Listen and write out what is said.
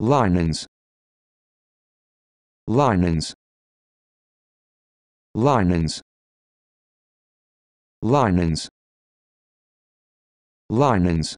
linens linens linens linens linens